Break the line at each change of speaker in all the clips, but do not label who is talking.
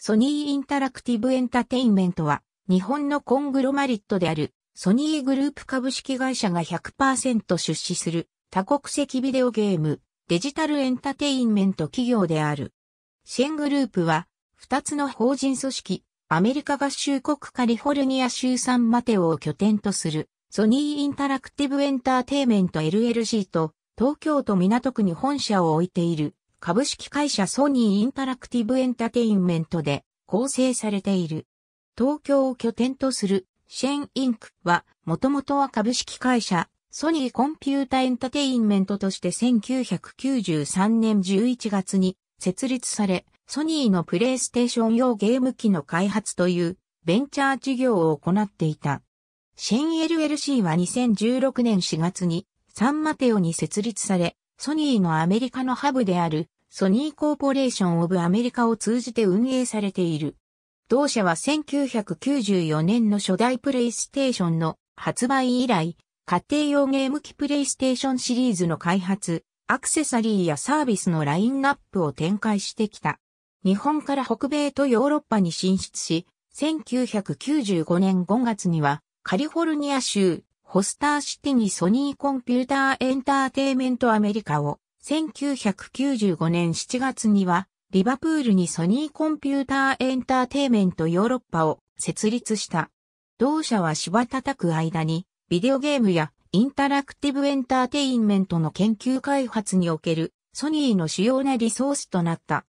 ソニーインタラクティブエンタテインメントは、日本のコングロマリットである、ソニーグループ株式会社が100%出資する、多国籍ビデオゲーム、デジタルエンタテインメント企業である。シェングループは、2つの法人組織、アメリカ合衆国カリフォルニア州サンマテオを拠点とする、ソニーインタラクティブエンターテイメント LLC と、東京都港区に本社を置いている、株式会社ソニーインタラクティブエンタテインメントで構成されている。東京を拠点とするシェンインクは、もともとは株式会社ソニーコンピュータエンタテインメントとして1993年11月に設立され、ソニーのプレイステーション用ゲーム機の開発というベンチャー事業を行っていた。シェン LLC は2016年4月にサンマテオに設立され、ソニーのアメリカのハブであるソニーコーポレーションオブアメリカを通じて運営されている。同社は1994年の初代プレイステーションの発売以来、家庭用ゲーム機プレイステーションシリーズの開発、アクセサリーやサービスのラインナップを展開してきた。日本から北米とヨーロッパに進出し、1995年5月にはカリフォルニア州ホスターシティにソニーコンピューターエンターテイメントアメリカを、1995年7月には、リバプールにソニーコンピューターエンターテイメントヨーロッパを設立した。同社は芝叩く間に、ビデオゲームやインタラクティブエンターテインメントの研究開発におけるソニーの主要なリソースとなった。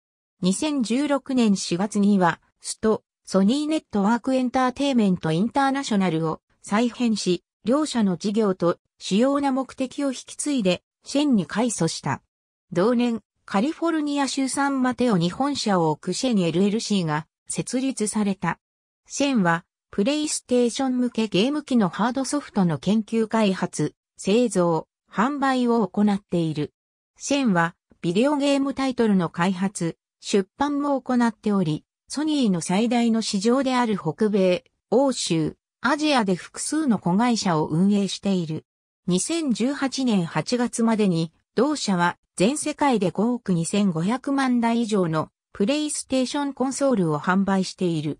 2016年4月には、スト、ソニーネットワークエンターテイメントインターナショナルを再編し、両社の事業と主要な目的を引き継いで、シェンに改組した。同年、カリフォルニア州サンマテオ日本社を置くシェン LLC が設立された。シェンは、プレイステーション向けゲーム機のハードソフトの研究開発、製造、販売を行っている。シェンは、ビデオゲームタイトルの開発、出版も行っており、ソニーの最大の市場である北米、欧州、アジアで複数の子会社を運営している。2018年8月までに、同社は全世界で5億2500万台以上のプレイステーションコンソールを販売している。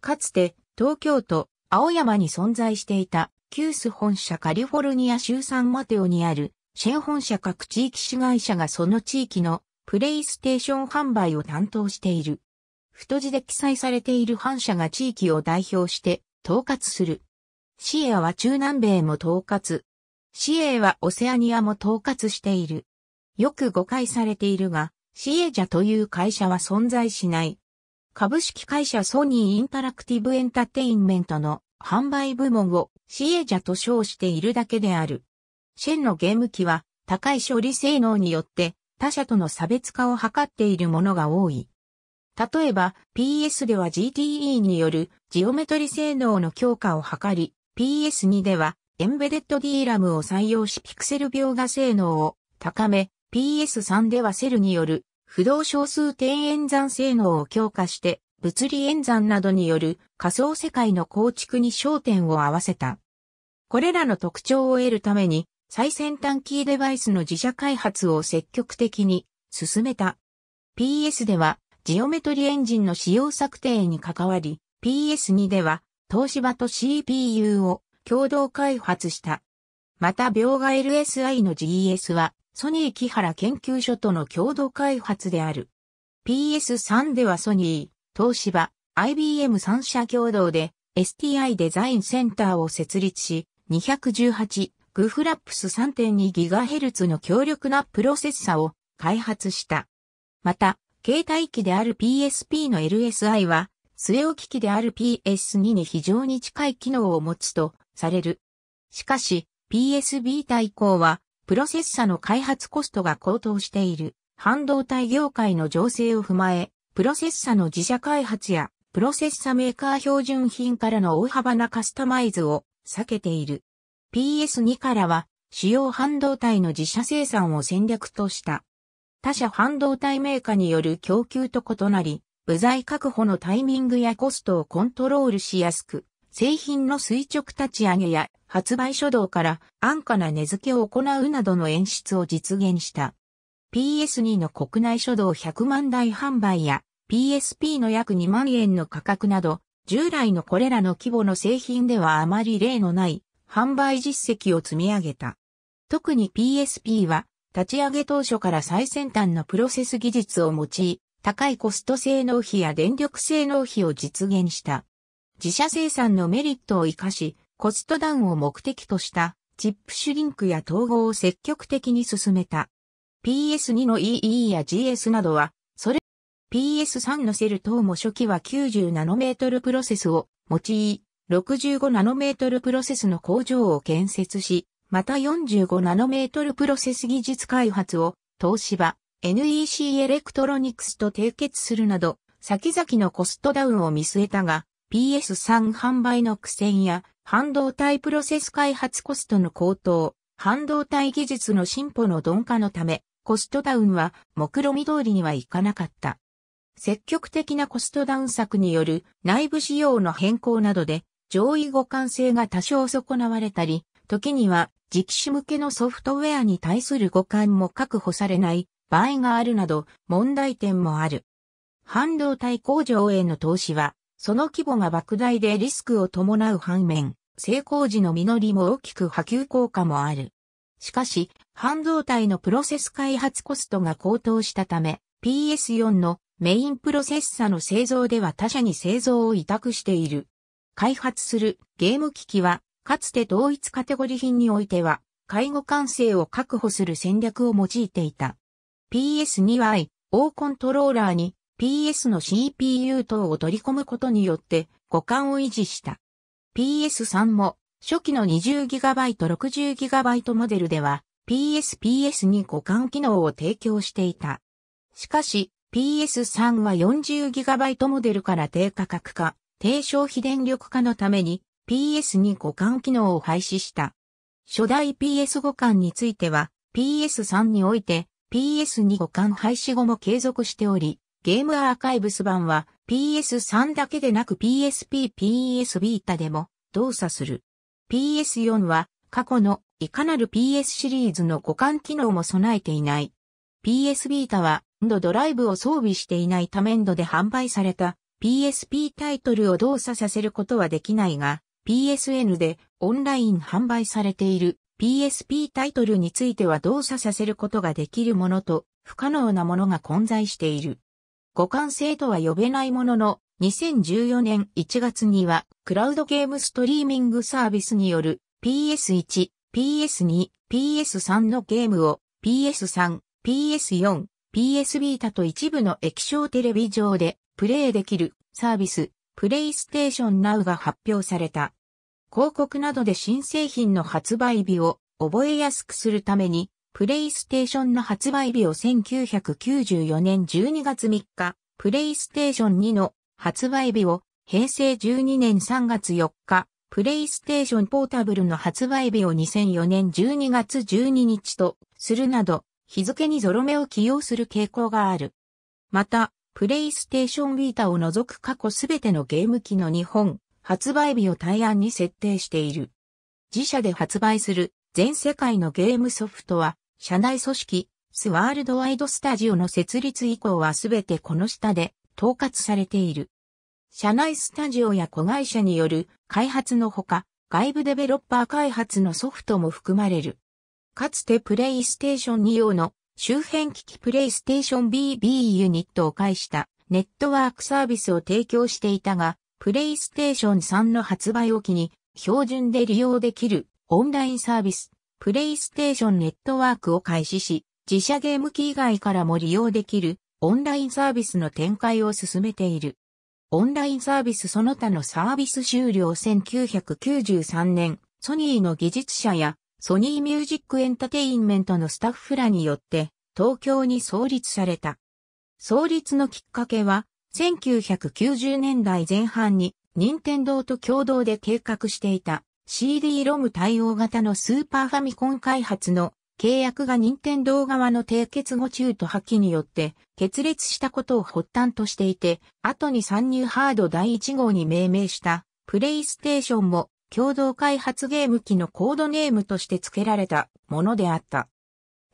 かつて東京都青山に存在していたキュース本社カリフォルニア州サンマテオにあるシェン本社各地域市会社がその地域のプレイステーション販売を担当している。太字で記載されている反社が地域を代表して統括する。シエアは中南米も統括。シエはオセアニアも統括している。よく誤解されているが、シエジャという会社は存在しない。株式会社ソニーインタラクティブエンタテインメントの販売部門をシエジャと称しているだけである。シェンのゲーム機は高い処理性能によって他社との差別化を図っているものが多い。例えば PS では GTE によるジオメトリ性能の強化を図り、PS2 ではエンベデッド DRAM を採用しピクセル描画性能を高め、PS3 ではセルによる不動小数点演算性能を強化して物理演算などによる仮想世界の構築に焦点を合わせた。これらの特徴を得るために最先端キーデバイスの自社開発を積極的に進めた。PS ではジオメトリエンジンの使用策定に関わり、PS2 では東芝と CPU を共同開発した。また描画 LSI の GS はソニー木原研究所との共同開発である。PS3 ではソニー、東芝、IBM 3社共同で STI デザインセンターを設立し、218グフラップス 3.2GHz の強力なプロセッサを開発した。また、携帯機である PSP の LSI は、末置き機である PS2 に非常に近い機能を持つとされる。しかし、PS b 対抗以降は、プロセッサの開発コストが高騰している、半導体業界の情勢を踏まえ、プロセッサの自社開発や、プロセッサメーカー標準品からの大幅なカスタマイズを避けている。PS2 からは、主要半導体の自社生産を戦略とした他社半導体メーカーによる供給と異なり、部材確保のタイミングやコストをコントロールしやすく、製品の垂直立ち上げや発売初動から安価な値付けを行うなどの演出を実現した。PS2 の国内初動100万台販売や PSP の約2万円の価格など、従来のこれらの規模の製品ではあまり例のない販売実績を積み上げた。特に PSP は立ち上げ当初から最先端のプロセス技術を用い、高いコスト性能費や電力性能費を実現した。自社生産のメリットを活かし、コストダウンを目的としたチップシュリンクや統合を積極的に進めた。PS2 の EE や GS などは、それ PS3 のセル等も初期は90ナノメートルプロセスを用い、65ナノメートルプロセスの工場を建設し、また45ナノメートルプロセス技術開発を東芝 NEC エレクトロニクスと締結するなど先々のコストダウンを見据えたが PS3 販売の苦戦や半導体プロセス開発コストの高騰、半導体技術の進歩の鈍化のためコストダウンは目論見通りにはいかなかった。積極的なコストダウン策による内部仕様の変更などで上位互換性が多少損なわれたり、時には直視向けのソフトウェアに対する互換も確保されない場合があるなど問題点もある。半導体工場への投資は、その規模が莫大でリスクを伴う反面、成功時の実りも大きく波及効果もある。しかし、半導体のプロセス開発コストが高騰したため、PS4 のメインプロセッサの製造では他社に製造を委託している。開発するゲーム機器はかつて同一カテゴリ品においては、介護感性を確保する戦略を用いていた。PS2i、O コントローラーに PS の CPU 等を取り込むことによって互換を維持した。PS3 も初期の 20GB、60GB モデルでは PSPS に互換機能を提供していた。しかし PS3 は 40GB モデルから低価格化、低消費電力化のために PS に互換機能を廃止した。初代 PS 互換については PS3 において PS2 互換廃止後も継続しており、ゲームアーカイブス版は PS3 だけでなく PSP、PS ビータでも動作する。PS4 は過去のいかなる PS シリーズの互換機能も備えていない。PS ビータはンドドライブを装備していないためンドで販売された PSP タイトルを動作させることはできないが、PSN でオンライン販売されている PSP タイトルについては動作させることができるものと不可能なものが混在している。互換性とは呼べないものの2014年1月にはクラウドゲームストリーミングサービスによる PS1、PS2、PS3 のゲームを PS3、PS4、PS ビータと一部の液晶テレビ上でプレイできるサービスプレイステーションナウが発表された。広告などで新製品の発売日を覚えやすくするために、プレイステーションの発売日を1994年12月3日、プレイステーション2の発売日を平成12年3月4日、プレイステーションポータブルの発売日を2004年12月12日とするなど、日付にゾロ目を起用する傾向がある。また、プレイステーションビータを除く過去すべてのゲーム機の日本、発売日を対案に設定している。自社で発売する全世界のゲームソフトは、社内組織、スワールドワイドスタジオの設立以降はすべてこの下で統括されている。社内スタジオや子会社による開発のほか、外部デベロッパー開発のソフトも含まれる。かつてプレイステーション2用の周辺機器プレイステーション BB ユニットを介したネットワークサービスを提供していたが、プレイステーション3の発売を機に標準で利用できるオンラインサービス、プレイステーションネットワークを開始し、自社ゲーム機以外からも利用できるオンラインサービスの展開を進めている。オンラインサービスその他のサービス終了1993年、ソニーの技術者やソニーミュージックエンタテインメントのスタッフらによって東京に創立された。創立のきっかけは1990年代前半に任天堂と共同で計画していた CD ロム対応型のスーパーファミコン開発の契約が任天堂側の締結後中途破棄によって決裂したことを発端としていて、後に参入ハード第1号に命名したプレイステーションも共同開発ゲーム機のコードネームとして付けられたものであった。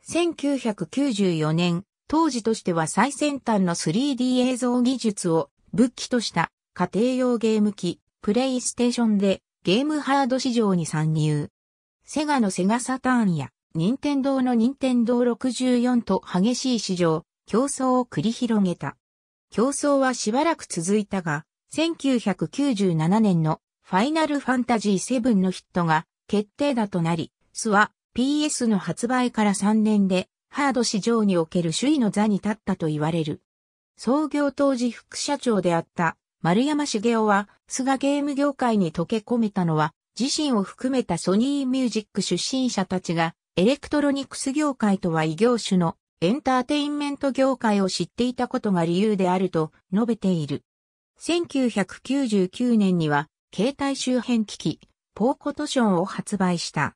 1994年、当時としては最先端の 3D 映像技術を武器とした家庭用ゲーム機、プレイステーションでゲームハード市場に参入。セガのセガサターンや、任天堂の任天堂64と激しい市場、競争を繰り広げた。競争はしばらく続いたが、1997年のファイナルファンタジー7のヒットが決定打となり、スは PS の発売から3年でハード市場における首位の座に立ったと言われる。創業当時副社長であった丸山茂雄は、スがゲーム業界に溶け込めたのは、自身を含めたソニーミュージック出身者たちが、エレクトロニクス業界とは異業種のエンターテインメント業界を知っていたことが理由であると述べている。1999年には携帯周辺機器、ポーコトションを発売した。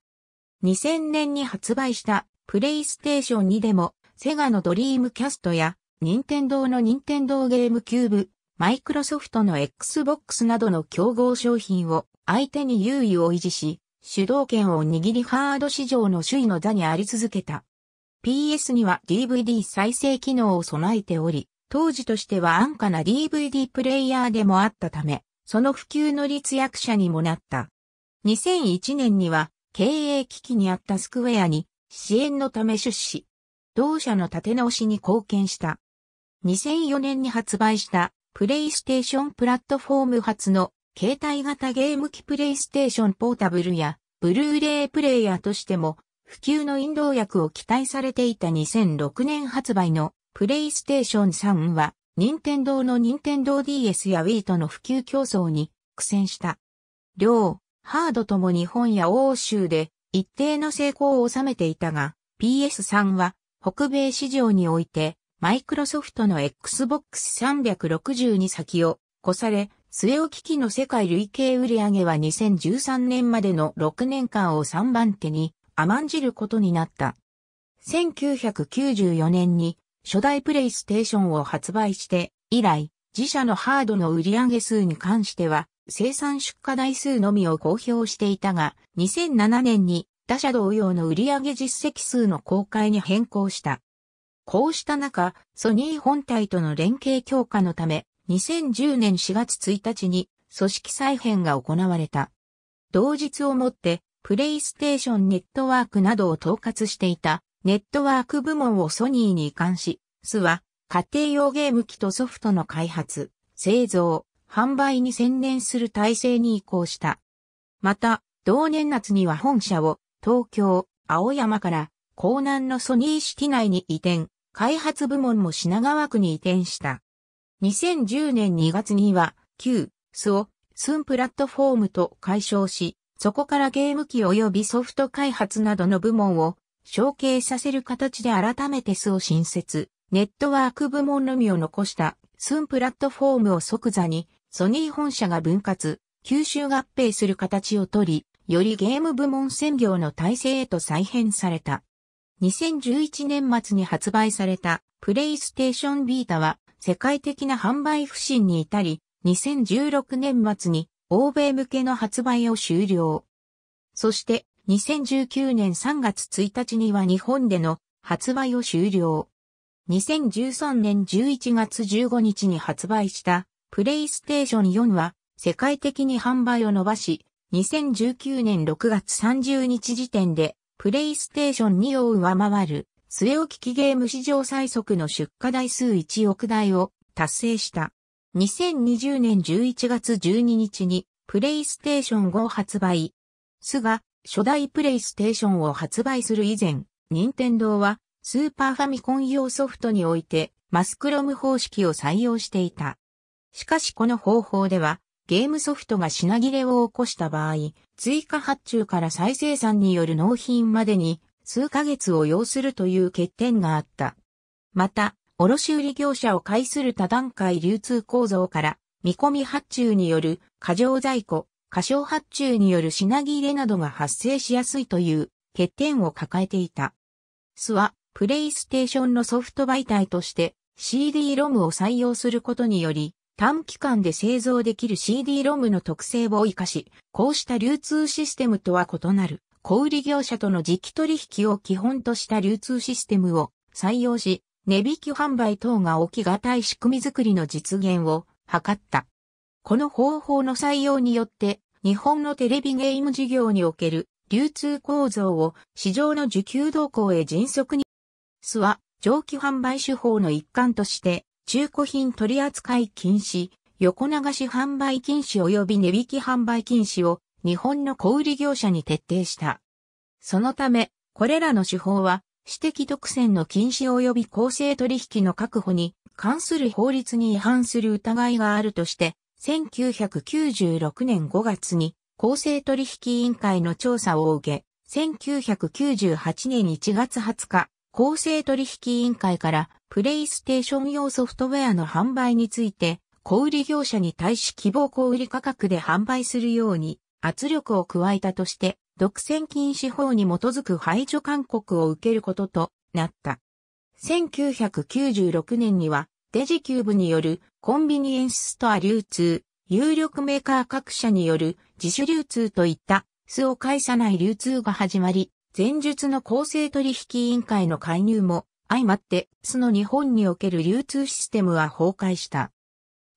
2000年に発売したプレイステーション2でも、セガのドリームキャストや、任天堂の任天堂ゲームキューブ、マイクロソフトの Xbox などの競合商品を相手に優位を維持し、主導権を握りハード市場の首位の座にあり続けた。PS には DVD 再生機能を備えており、当時としては安価な DVD プレイヤーでもあったため、その普及の立役者にもなった。2001年には経営危機にあったスクウェアに支援のため出資。同社の立て直しに貢献した。2004年に発売したプレイステーションプラットフォーム初の携帯型ゲーム機プレイステーションポータブルやブルーレイプレイヤーとしても普及の引導薬を期待されていた2006年発売のプレイステーション3は任天堂の任天堂 DS や Wii との普及競争に苦戦した。両、ハードとも日本や欧州で一定の成功を収めていたが、PS3 は北米市場において、マイクロソフトの Xbox 360に先を越され、末置き機の世界累計売上は2013年までの6年間を3番手に甘んじることになった。1994年に初代プレイステーションを発売して以来、自社のハードの売上数に関しては、生産出荷台数のみを公表していたが、2007年に他社同様の売上実績数の公開に変更した。こうした中、ソニー本体との連携強化のため、2010年4月1日に組織再編が行われた。同日をもって、プレイステーションネットワークなどを統括していたネットワーク部門をソニーに移管し、スは家庭用ゲーム機とソフトの開発、製造、販売に専念する体制に移行した。また、同年夏には本社を東京、青山から江南のソニーシティ内に移転、開発部門も品川区に移転した。2010年2月には、旧、スを、スンプラットフォームと解消し、そこからゲーム機及びソフト開発などの部門を承継させる形で改めて巣を新設、ネットワーク部門のみを残した寸プラットフォームを即座にソニー本社が分割、吸収合併する形をとり、よりゲーム部門専業の体制へと再編された。2011年末に発売されたプレイステーションビータは世界的な販売不振に至り、2016年末に欧米向けの発売を終了。そして2019年3月1日には日本での発売を終了。2013年11月15日に発売したプレイステーション4は世界的に販売を伸ばし、2019年6月30日時点でプレイステーション2を上回る末置き機ゲーム史上最速の出荷台数1億台を達成した。2020年11月12日にプレイステーション5発売。すが、初代プレイステーションを発売する以前、任天堂はスーパーファミコン用ソフトにおいてマスクロム方式を採用していた。しかしこの方法ではゲームソフトが品切れを起こした場合、追加発注から再生産による納品までに数ヶ月を要するという欠点があった。また、卸売業者を介する多段階流通構造から見込み発注による過剰在庫、過小発注による品切れなどが発生しやすいという欠点を抱えていた。スは、プレイステーションのソフト媒体として CD-ROM を採用することにより、短期間で製造できる CD-ROM の特性を活かし、こうした流通システムとは異なる、小売業者との時期取引を基本とした流通システムを採用し、値引き販売等が起きがたい仕組みづくりの実現を図った。この方法の採用によって、日本のテレビゲーム事業における流通構造を市場の受給動向へ迅速に、スは蒸気販売手法の一環として、中古品取扱禁止、横流し販売禁止及び値引き販売禁止を日本の小売業者に徹底した。そのため、これらの手法は、私的独占の禁止及び公正取引の確保に関する法律に違反する疑いがあるとして、1996年5月に公正取引委員会の調査を受け、1998年1月20日、公正取引委員会からプレイステーション用ソフトウェアの販売について、小売業者に対し希望小売価格で販売するように圧力を加えたとして、独占禁止法に基づく排除勧告を受けることとなった。1996年にはデジキューブによるコンビニエンスストア流通、有力メーカー各社による自主流通といった巣を介さない流通が始まり、前述の公正取引委員会の介入も相まって巣の日本における流通システムは崩壊した。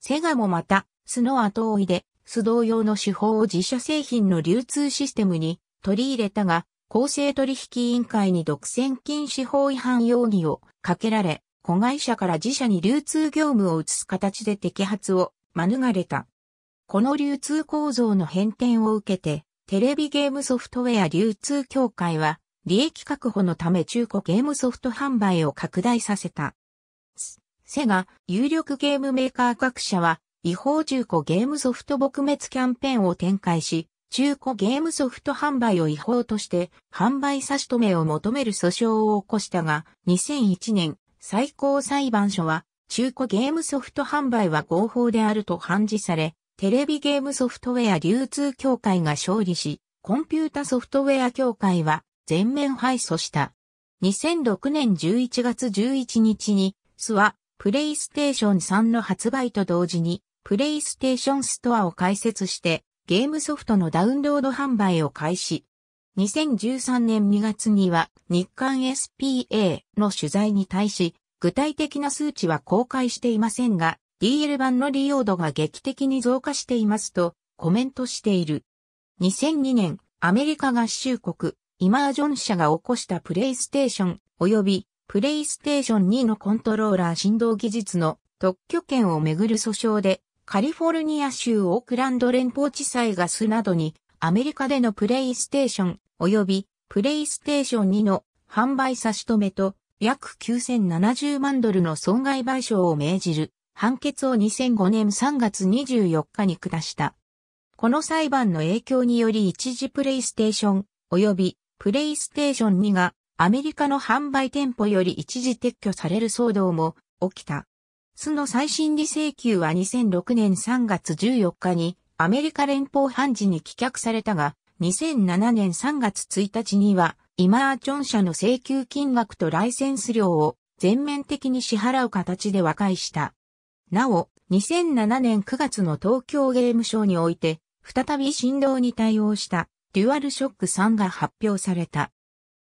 セガもまた巣の後追いで巣同様の手法を自社製品の流通システムに取り入れたが、公正取引委員会に独占禁止法違反容疑をかけられ、子会社から自社に流通業務を移す形で摘発を免れた。この流通構造の変遷を受けて、テレビゲームソフトウェア流通協会は、利益確保のため中古ゲームソフト販売を拡大させた。セガ、有力ゲームメーカー各社は、違法中古ゲームソフト撲滅キャンペーンを展開し、中古ゲームソフト販売を違法として、販売差し止めを求める訴訟を起こしたが、2001年、最高裁判所は、中古ゲームソフト販売は合法であると判事され、テレビゲームソフトウェア流通協会が勝利し、コンピュータソフトウェア協会は全面敗訴した。2006年11月11日に、スは、プレイステーション3の発売と同時に、プレイステーションストアを開設して、ゲームソフトのダウンロード販売を開始。2013年2月には日刊 SPA の取材に対し、具体的な数値は公開していませんが、DL 版の利用度が劇的に増加していますとコメントしている。2002年、アメリカ合衆国、イマージョン社が起こしたプレイステーション及びプレイステーション2のコントローラー振動技術の特許権をめぐる訴訟で、カリフォルニア州オークランド連邦地裁がスなどにアメリカでのプレイステーション及びプレイステーション2の販売差し止めと約9070万ドルの損害賠償を命じる判決を2005年3月24日に下した。この裁判の影響により一時プレイステーション及びプレイステーション2がアメリカの販売店舗より一時撤去される騒動も起きた。巣の再審理請求は2006年3月14日にアメリカ連邦判事に棄却されたが、2007年3月1日には、イマーチョン社の請求金額とライセンス料を全面的に支払う形で和解した。なお、2007年9月の東京ゲームショーにおいて、再び振動に対応したデュアルショック3が発表された。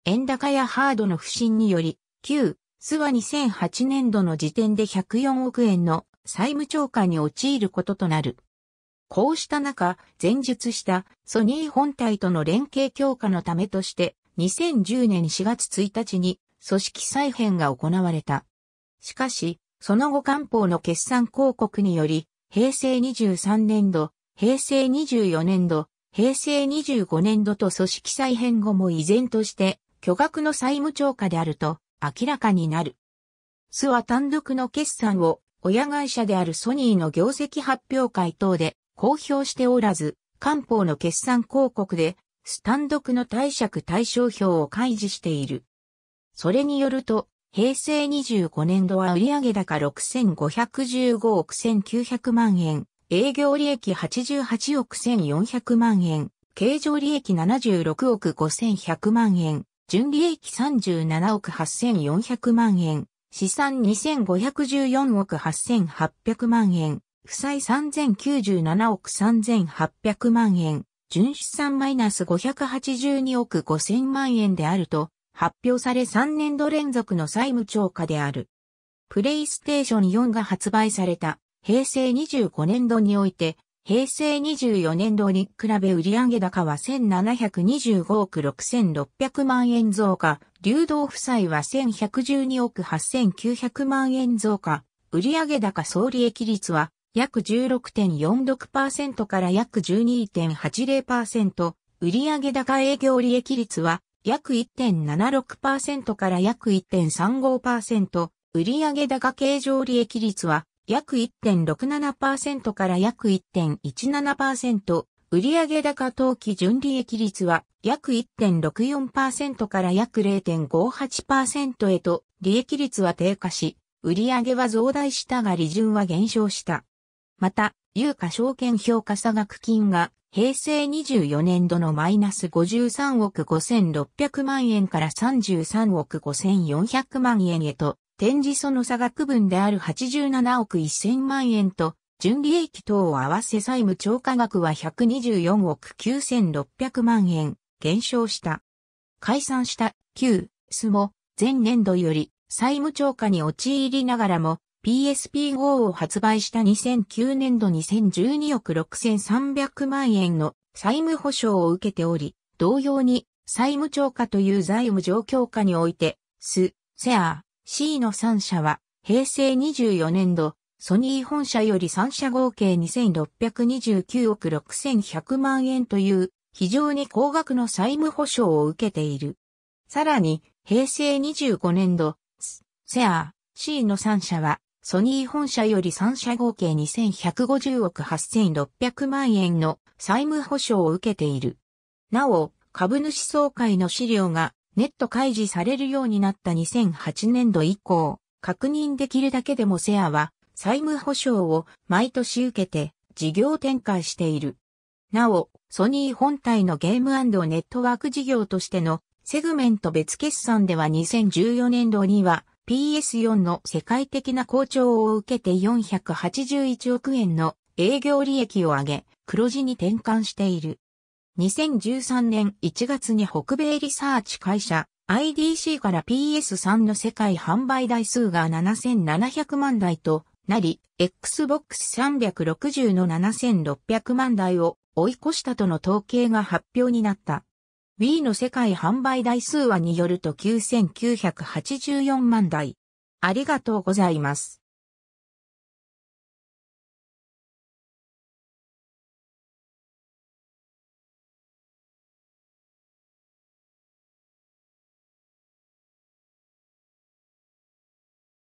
円高やハードの不振により、旧、スは2008年度の時点で104億円の債務超過に陥ることとなる。こうした中、前述したソニー本体との連携強化のためとして、2010年4月1日に組織再編が行われた。しかし、その後官報の決算広告により、平成23年度、平成24年度、平成25年度と組織再編後も依然として巨額の債務超過であると明らかになる。スは単独の決算を親会社であるソニーの業績発表会等で公表しておらず、官報の決算広告で、スタンド区の貸借対象表を開示している。それによると、平成25年度は売上高6515億1900万円、営業利益88億1400万円、経常利益76億5100万円、純利益37億8400万円、資産2514億8800万円、負債3097億3800万円、純資産マイナス582億5000万円であると発表され3年度連続の債務超過である。プレイステーション4が発売された平成25年度において、平成24年度に比べ売上高は1725億6600万円増加、流動負債は1112億8900万円増加、売上高総利益率は約16.46%から約12.80%、売上高営業利益率は約1.76%から約1.35%、売上高経常利益率は約1.67%から約1.17%、売上高当期純利益率は約1.64%から約0.58%へと利益率は低下し、売上は増大したが利潤は減少した。また、有価証券評価差額金が平成24年度のマイナス53億5600万円から33億5400万円へと、展示その差額分である87億1000万円と、純利益等を合わせ債務超過額は124億9600万円減少した。解散した旧スも前年度より債務超過に陥りながらも PSP GO を発売した2009年度2012億6300万円の債務保証を受けており、同様に債務超過という財務状況下において、ス、セアー、の3社は、平成24年度、ソニー本社より3社合計2629億6100万円という非常に高額の債務保証を受けている。さらに、平成25年度、ス、セアー、C の3社は、ソニー本社より3社合計2150億8600万円の債務保証を受けている。なお、株主総会の資料がネット開示されるようになった2008年度以降、確認できるだけでもセアは債務保証を毎年受けて事業展開している。なお、ソニー本体のゲームネットワーク事業としてのセグメント別決算では2014年度には PS4 の世界的な好調を受けて481億円の営業利益を上げ、黒字に転換している。2013年1月に北米リサーチ会社 IDC から PS3 の世界販売台数が7700万台となり、Xbox 360の7600万台を追い越したとの統計が発表になった。Wii の世界販売台数はによると9984万台。ありがとうございます。